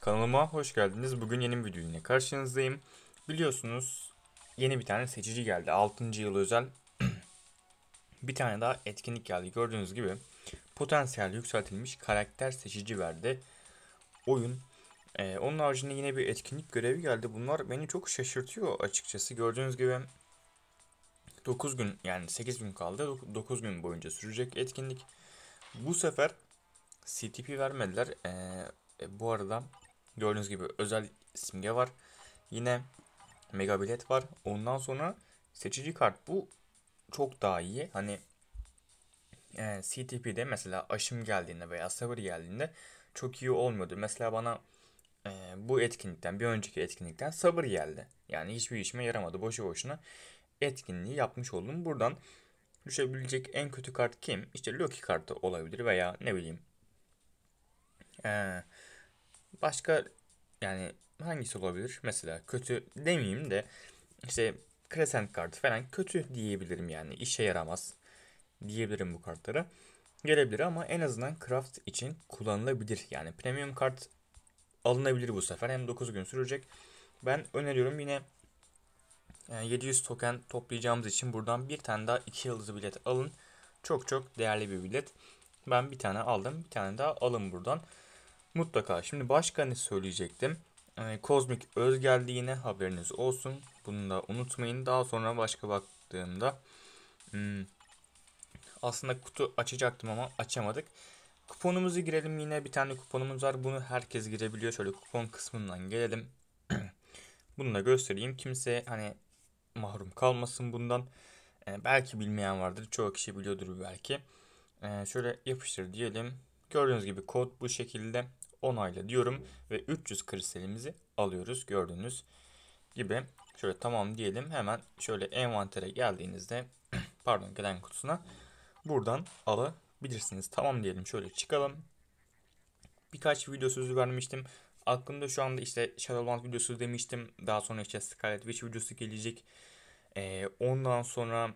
Kanalıma hoş geldiniz. Bugün yeni bir video ile karşınızdayım. Biliyorsunuz yeni bir tane seçici geldi. 6. yıl özel bir tane daha etkinlik geldi. Gördüğünüz gibi potansiyel yükseltilmiş karakter seçici verdi. Oyun. Ee, onun haricinde yine bir etkinlik görevi geldi. Bunlar beni çok şaşırtıyor açıkçası. Gördüğünüz gibi 9 gün yani 8 gün kaldı. 9 gün boyunca sürecek etkinlik. Bu sefer CTP vermediler. Ee, e, bu arada Gördüğünüz gibi özel simge var. Yine mega bilet var. Ondan sonra seçici kart. Bu çok daha iyi. Hani e, CTP'de mesela aşım geldiğinde veya sabır geldiğinde çok iyi olmuyordu. Mesela bana e, bu etkinlikten bir önceki etkinlikten sabır geldi. Yani hiçbir işime yaramadı. Boşu boşuna etkinliği yapmış oldum. Buradan düşebilecek en kötü kart kim? İşte Loki kartı olabilir veya ne bileyim. Eee Başka yani hangisi olabilir? Mesela kötü demeyeyim de işte Crescent kartı falan kötü diyebilirim yani işe yaramaz diyebilirim bu kartlara. Gelebilir ama en azından craft için kullanılabilir. Yani premium kart alınabilir bu sefer. Hem 9 gün sürecek. Ben öneriyorum yine 700 e, token toplayacağımız için buradan bir tane daha 2 yıldızı bilet alın. Çok çok değerli bir bilet. Ben bir tane aldım. Bir tane daha alın buradan. Mutlaka. Şimdi başka ne söyleyecektim? Ee, kozmik öz geldi yine haberiniz olsun. Bunu da unutmayın. Daha sonra başka baktığımda hmm, aslında kutu açacaktım ama açamadık. Kuponumuzu girelim yine bir tane kuponumuz var. Bunu herkes girebiliyor. Şöyle kupon kısmından gelelim. Bunu da göstereyim. Kimse hani mahrum kalmasın bundan. Ee, belki bilmeyen vardır. Çoğu kişi biliyordur belki. Ee, şöyle yapıştır diyelim. Gördüğünüz gibi kod bu şekilde onayla diyorum ve 300 kristalimizi alıyoruz gördüğünüz gibi. Şöyle tamam diyelim hemen şöyle envantere geldiğinizde pardon gelen kutusuna buradan alabilirsiniz. Tamam diyelim şöyle çıkalım. Birkaç video sözü vermiştim. Aklımda şu anda işte Shadowland videosu demiştim. Daha sonra işte Scarlet Witch videosu gelecek. Ee, ondan sonra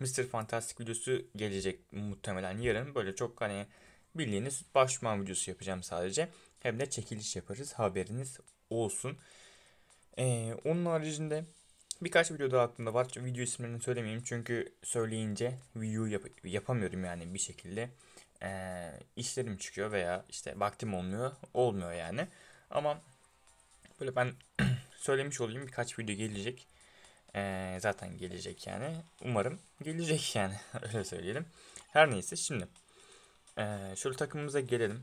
Mr. Fantastic videosu gelecek muhtemelen yarın. Böyle çok hani bildiğiniz başvurma videosu yapacağım sadece. Hem de çekiliş yaparız haberiniz olsun. Ee, onun haricinde birkaç video daha aklımda var. Video isimlerini söylemeyeyim çünkü söyleyince video yap- yapamıyorum yani bir şekilde. Ee, işlerim çıkıyor veya işte vaktim olmuyor. Olmuyor yani. Ama böyle ben söylemiş olayım birkaç video gelecek. Ee, zaten gelecek yani. Umarım gelecek yani. Öyle söyleyelim. Her neyse şimdi ee, şöyle takımımıza gelelim.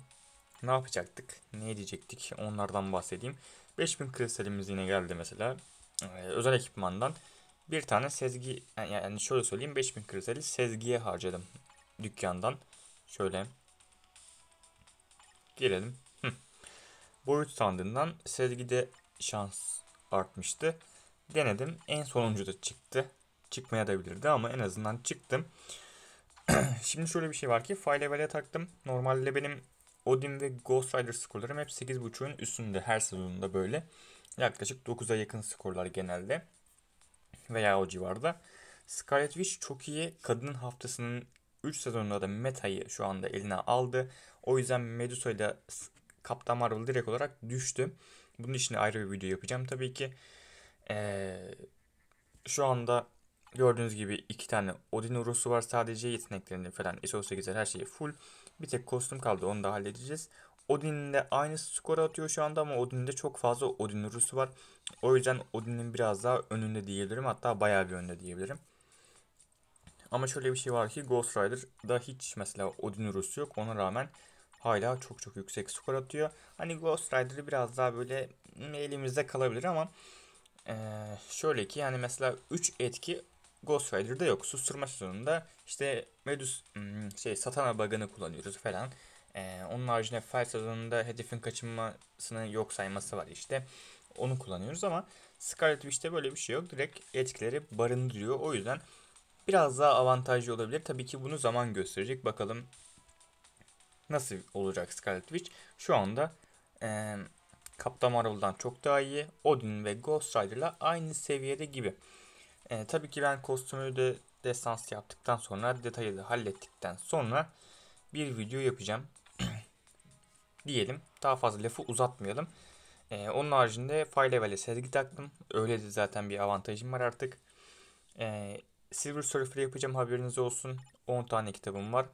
Ne yapacaktık? Ne diyecektik? Onlardan bahsedeyim. 5000 kristalimiz yine geldi mesela. Ee, özel ekipmandan bir tane sezgi yani şöyle söyleyeyim 5000 kristali sezgiye harcadım dükkandan. Şöyle girelim. Boyut sandığından sezgide şans artmıştı. Denedim. En sonuncu da çıktı. Çıkmaya da bilirdi ama en azından çıktım. Şimdi şöyle bir şey var ki File Level'e taktım. Normalde benim Odin ve Ghost Rider skorlarım hep 8.5'ün üstünde her sezonunda böyle. Yaklaşık 9'a yakın skorlar genelde. Veya o civarda. Scarlet Witch çok iyi. Kadının haftasının 3 sezonunda da Meta'yı şu anda eline aldı. O yüzden Medusa ile Kaptan Marvel direkt olarak düştü. Bunun için ayrı bir video yapacağım tabii ki. Ee, şu anda Gördüğünüz gibi iki tane Odin Urus'u var sadece yeteneklerini falan ISO 8'ler her şeyi full. Bir tek kostüm kaldı onu da halledeceğiz. Odin'in de aynı skoru atıyor şu anda ama de çok fazla Odin Urus'u var. O yüzden Odin'in biraz daha önünde diyebilirim hatta bayağı bir önde diyebilirim. Ama şöyle bir şey var ki Ghost Rider'da hiç mesela Odin Urus'u yok ona rağmen hala çok çok yüksek skor atıyor. Hani Ghost Rider'ı biraz daha böyle elimizde kalabilir ama ee, şöyle ki yani mesela 3 etki Ghost Rider'da yok. Susturma sezonunda işte Medus hmm, şey Satana bug'ını kullanıyoruz falan. Ee, onun haricinde Fire sezonunda hedefin kaçınmasını yok sayması var işte. Onu kullanıyoruz ama Scarlet Witch'te böyle bir şey yok. Direkt etkileri barındırıyor. O yüzden biraz daha avantajlı olabilir. Tabii ki bunu zaman gösterecek. Bakalım nasıl olacak Scarlet Witch. Şu anda e, Captain Marvel'dan çok daha iyi. Odin ve Ghost Rider'la aynı seviyede gibi. E, tabii ki ben kostümü de destansı yaptıktan sonra detayı da hallettikten sonra bir video yapacağım. Diyelim daha fazla lafı uzatmayalım. E, onun haricinde file level'e sergi taktım. Öyle de zaten bir avantajım var artık. E, Silver Surfer yapacağım haberiniz olsun. 10 tane kitabım var.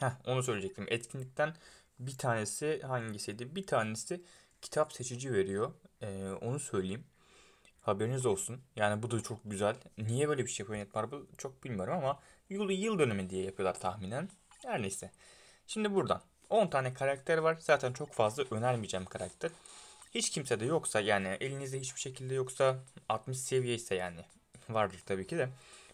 Heh, onu söyleyecektim. Etkinlikten bir tanesi hangisiydi? Bir tanesi kitap seçici veriyor. Ee, onu söyleyeyim. Haberiniz olsun. Yani bu da çok güzel. Niye böyle bir şey yapıyor Netmarble çok bilmiyorum ama yıl, yıl dönümü diye yapıyorlar tahminen. Her neyse. Şimdi buradan 10 tane karakter var. Zaten çok fazla önermeyeceğim karakter. Hiç kimse de yoksa yani elinizde hiçbir şekilde yoksa 60 seviye ise yani vardır tabii ki de.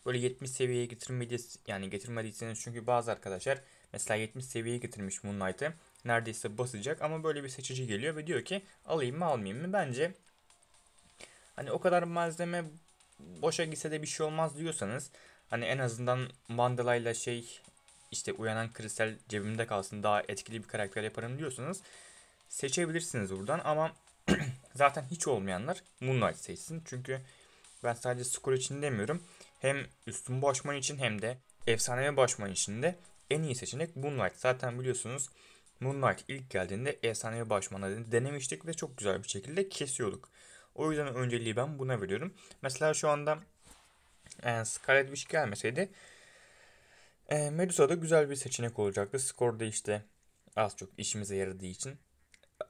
Böyle 70 seviyeye getirmediyseniz yani getirmediyseniz çünkü bazı arkadaşlar mesela 70 seviyeye getirmiş Moon Knight'ı neredeyse basacak ama böyle bir seçici geliyor ve diyor ki alayım mı almayayım mı bence Hani o kadar malzeme boşa gitse de bir şey olmaz diyorsanız hani en azından Mandela ile şey işte uyanan kristal cebimde kalsın daha etkili bir karakter yaparım diyorsanız seçebilirsiniz buradan ama zaten hiç olmayanlar Moonlight seçsin. Çünkü ben sadece skor için demiyorum. Hem üstün başman için hem de efsanevi başman için de en iyi seçenek Moonlight. Zaten biliyorsunuz Moonlight ilk geldiğinde efsanevi başmana denemiştik ve çok güzel bir şekilde kesiyorduk. O yüzden önceliği ben buna veriyorum. Mesela şu anda e, Scarlet Witch gelmeseydi e, Medusa da güzel bir seçenek olacaktı. Skor da işte az çok işimize yaradığı için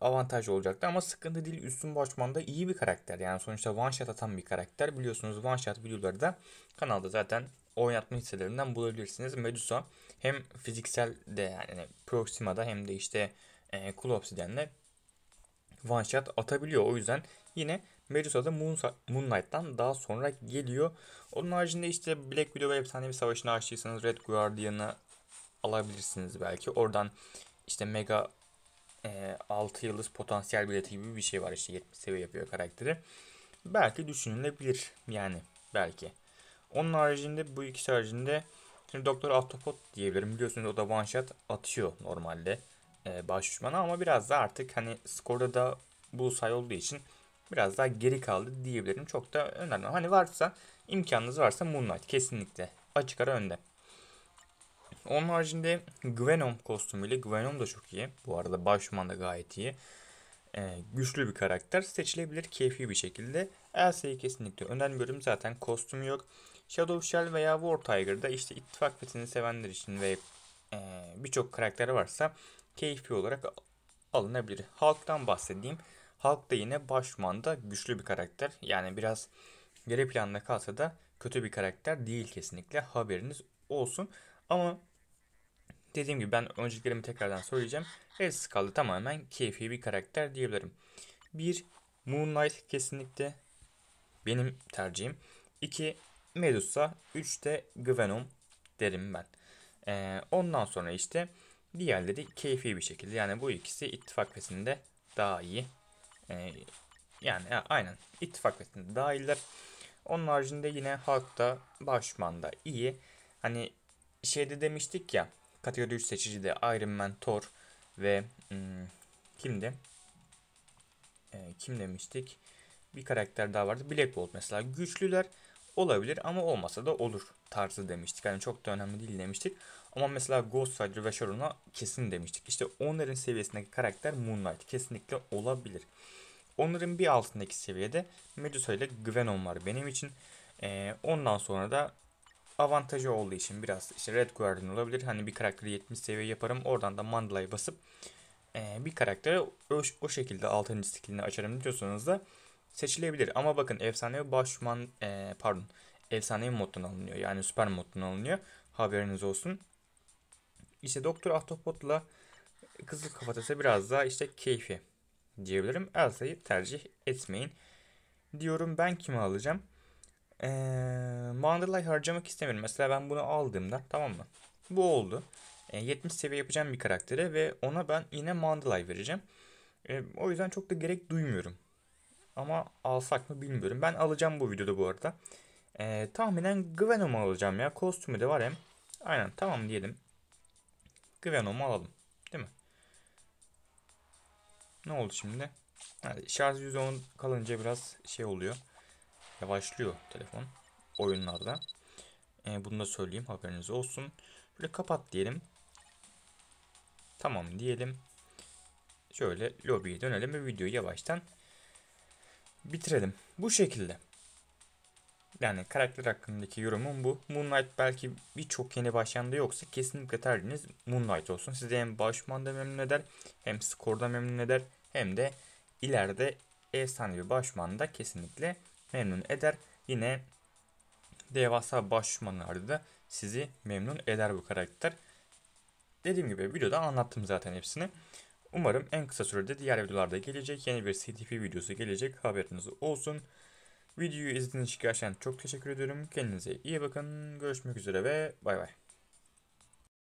avantaj olacaktı ama sıkıntı değil. Üstün başmanda iyi bir karakter. Yani sonuçta one shot atan bir karakter. Biliyorsunuz one shot videoları da kanalda zaten oynatma hisselerinden bulabilirsiniz. Medusa hem fiziksel de yani Proxima'da hem de işte e, Cool Obsidian'le one shot atabiliyor. O yüzden Yine Medusa da Moon, Moon daha sonra geliyor. Onun haricinde işte Black Widow ve Efsanevi Savaşı'nı açtıysanız Red Guardian'ı alabilirsiniz belki. Oradan işte Mega e, 6 yıldız potansiyel bileti gibi bir şey var işte 70 seviye yapıyor karakteri. Belki düşünülebilir yani belki. Onun haricinde bu ikisi haricinde şimdi Doktor Autopot diyebilirim. Biliyorsunuz o da one shot atıyor normalde e, baş düşmana ama biraz da artık hani skorda da bu say olduğu için biraz daha geri kaldı diyebilirim. Çok da önemli. Hani varsa imkanınız varsa Moonlight kesinlikle açık ara önde. Onun haricinde Gvenom kostümüyle Gwenom da çok iyi. Bu arada Başman da gayet iyi. Ee, güçlü bir karakter. Seçilebilir keyfi bir şekilde. Elsa'yı kesinlikle önermiyorum. Zaten kostümü yok. Shadow Shell veya War Tiger'da işte ittifak fethini sevenler için ve e, birçok karakteri varsa keyfi olarak alınabilir. Halktan bahsedeyim. Hulk da yine başmanda güçlü bir karakter. Yani biraz geri planda kalsa da kötü bir karakter değil kesinlikle haberiniz olsun. Ama dediğim gibi ben önceliklerimi tekrardan söyleyeceğim. El Skull'ı tamamen keyfi bir karakter diyebilirim. Bir Moonlight kesinlikle benim tercihim. İki Medusa. 3 de Gvenom derim ben. Ee, ondan sonra işte diğerleri keyfi bir şekilde. Yani bu ikisi ittifak fesinde daha iyi e, yani ya, aynen ittifak metninde dahiller. Onun haricinde yine halkta başmanda iyi. Hani şeyde demiştik ya kategori 3 de Iron Man, Thor ve hmm, kimdi? E, kim demiştik? Bir karakter daha vardı. Black Bolt mesela güçlüler olabilir ama olmasa da olur tarzı demiştik. Yani çok da önemli değil demiştik. Ama mesela Ghost Rider ve Sharon'a kesin demiştik. İşte onların seviyesindeki karakter Moonlight kesinlikle olabilir. Onların bir altındaki seviyede Medusa ile Gvenon var benim için. E, ondan sonra da avantajı olduğu için biraz işte Red Guardian olabilir. Hani bir karakteri 70 seviye yaparım. Oradan da Mandala'yı basıp e, bir karakteri o, o şekilde 6. skillini açarım diyorsanız da seçilebilir. Ama bakın efsanevi başman e, pardon efsanevi moddan alınıyor. Yani süper moddan alınıyor. Haberiniz olsun. İşte Doktor Ahtapot'la Kızıl Kafatası biraz daha işte keyfi diyebilirim. Elsa'yı tercih etmeyin. Diyorum ben kimi alacağım? Ee, Mandalay harcamak istemiyorum. Mesela ben bunu aldığımda tamam mı? Bu oldu. Ee, 70 seviye yapacağım bir karaktere ve ona ben yine Mandalay vereceğim. Ee, o yüzden çok da gerek duymuyorum. Ama alsak mı bilmiyorum. Ben alacağım bu videoda bu arada. Ee, tahminen Gvenom'u alacağım ya. Kostümü de var hem. Aynen tamam diyelim. Gvenom'u alalım. Değil mi? Ne oldu şimdi? Yani şarj %10 kalınca biraz şey oluyor. Yavaşlıyor telefon oyunlarda. E, bunu da söyleyeyim haberiniz olsun. Böyle kapat diyelim. Tamam diyelim. Şöyle lobiye dönelim ve videoyu yavaştan bitirelim. Bu şekilde. Yani karakter hakkındaki yorumum bu. Moonlight belki birçok yeni başlamda yoksa kesinlikle tercihiniz Moonlight olsun. Sizi hem başmanda memnun eder hem skorda memnun eder hem de ileride efsane bir başmanda kesinlikle memnun eder. Yine devasa başmanlarda da sizi memnun eder bu karakter. Dediğim gibi videoda anlattım zaten hepsini. Umarım en kısa sürede diğer videolarda gelecek. Yeni bir CTP videosu gelecek. Haberiniz olsun. Videoyu izlediğiniz için gerçekten çok teşekkür ediyorum. Kendinize iyi bakın. Görüşmek üzere ve bay bay.